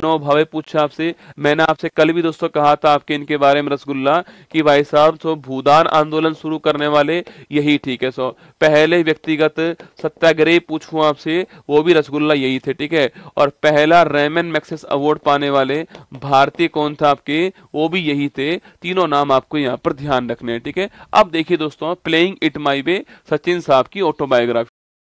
अभिनव भावे पूछा आपसे मैंने आपसे कल भी दोस्तों कहा था आपके इनके बारे में रसगुल्ला कि भाई साहब सो भूदान आंदोलन शुरू करने वाले यही ठीक है सो पहले व्यक्तिगत सत्याग्रह पूछूं आपसे वो भी रसगुल्ला यही थे ठीक है और पहला रेमन मैक्सिस अवार्ड पाने वाले भारतीय कौन था आपके वो भी यही थे तीनों नाम आपको यहाँ पर ध्यान रखने हैं ठीक है अब देखिए दोस्तों playing it my way Sachin साहब की ऑटोबायोग्राफी